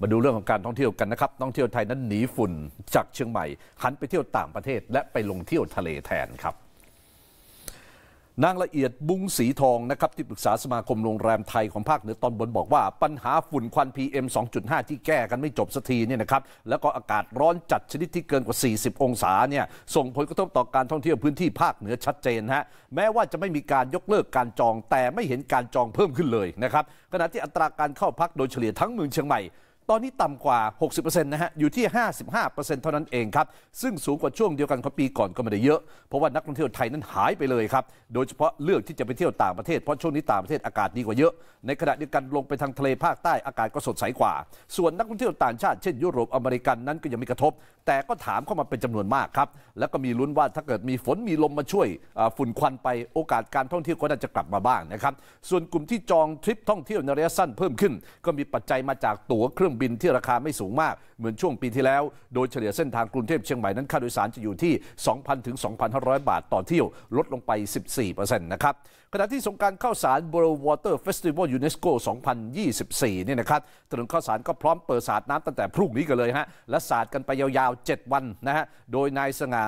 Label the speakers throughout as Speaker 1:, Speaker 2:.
Speaker 1: มาดูเรื่องของการท่องเที่ยวกันนะครับท่องเที่ยวไทยนั้นหนีฝุ่นจากเชียงใหม่ หันไปเที่ยวต่างประเทศ และไปลงเที่ยวทะเลแทนครับ นางละเอียดบุ้งสีทองนะครับที่ปรึกษาสมาคมโรงแรมไทยของภาคเหนือตอนบนบอกว่า ปัญหาฝุ่นควัน PM 2.5 ที่แก้กันไม่จบสักทีเนี่ยนะครับ แล้วก็อากาศร้อนจัดชนิดที่เกินกว่า 40 องศาเนี่ยส่งผลกระทบต่อการท่องเที่ยวพื้นที่ภาคเหนือชัดเจนฮะแม้ว่าจะไม่มีการยกเลิกการจองแต่ไม่เห็นการจองเพิ่มขึ้นเลยนะครับขณะที่อัตราการเข้าพักโดยเฉลี่ยทั้งเมืองเชียงใหม่ตอนนี้ต่ำกว่า 60%นะฮะ อยู่ที่ 55%เท่านั้นเองครับ ซึ่งสูงกว่าช่วงเดียวกันของปีก่อนก็ไม่ได้เยอะ เพราะว่านักท่องเที่ยวไทยนั้นหายไปเลยครับ โดยเฉพาะเลือกที่จะไปเที่ยวต่างประเทศ เพราะช่วงนี้ต่างประเทศอากาศดีกว่าเยอะ ในขณะเดียวกันลงไปทางทะเลภาคใต้อากาศก็สดใสกว่า ส่วนนักท่องเที่ยวต่างชาติเช่นยุโรปอเมริกันนั้นก็ยังมีกระทบ แต่ก็ถามเข้ามาเป็นจำนวนมากครับ แล้วก็มีลุ้นว่าถ้าเกิดมีฝนมีลมมาช่วยฝุ่นควันไปโอกาสการท่องเที่ยวก็น่าจะกลับมาบ้างนะครับ ส่วนกลุ่มที่จองทริปท่องเที่ยวในระยะสั้นเพิ่มขึ้นก็มีปัจจัยมาจากตั๋วเครื่ององบินที่ราคาไม่สูงมากเหมือนช่วงปีที่แล้วโดยเฉลี่ยเส้นทางกรุงเทพเชียงใหม่ นั้นค่าโดยสารจะอยู่ที่ 2,000 ถึง 2,500 บาทต่อเที่ยว ลดลงไป 14%นะครับ ขณะที่สงการเข้าสารบรวอเตอร์เฟสติวัลยูเนสโก 2024 เนี่ยนะครับถนนข้าวสารก็พร้อมเปิดสาดน้ำตั้งแต่พรุ่งนี้กันเลยฮะและสาดกันไปยาวๆ 7 วันนะฮะโดยนายสง่า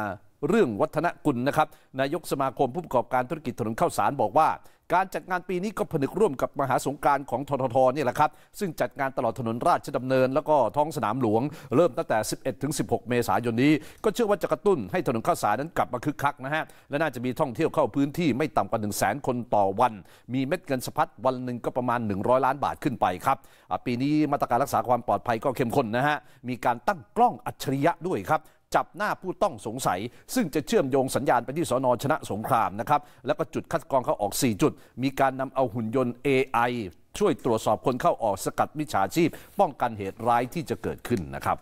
Speaker 1: เรื่องวัฒนกุลนะครับนายกสมาคมผู้ประกอบการธุรกิจถนนข้าวสารบอกว่าการจัดงานปีนี้ก็ผนึกร่วมกับมหาสงการของทททนี่แหละครับ ซึ่งจัดงานตลอดถนนราชดำเนินแล้วก็ท้องสนามหลวง เริ่มตั้งแต่ 11 ถึง 16 เมษายนนี้ ก็เชื่อว่าจะกระตุ้นให้ถนนข้าวสารนั้นกลับมาคึกคักนะฮะและน่าจะมีท่องเที่ยวเข้าพื้นที่ไม่ต่ำกว่า1 0 0 0 0แคนต่อวัน มีเม็ดเงินสะพัดวันหนึ่งก็ประมาณ 100 ล้านบาทขึ้นไปครับปีนี้มาตรการรักษาความปลอดภัยก็เข้มข้นนะฮะมีการตั้งกล้องอัจฉริยะด้วยครับจับหน้าผู้ต้องสงสัยซึ่งจะเชื่อมโยงสัญญาณไปที่สอนอชนะสงครามนะครับแล้วก็จุดคัดกรองเข้าออก 4 จุด มีการนำเอาหุ่นยนต์ AI ช่วยตรวจสอบคนเข้าออกสกัดมิจฉาชีพ ป้องกันเหตุร้ายที่จะเกิดขึ้นนะครับ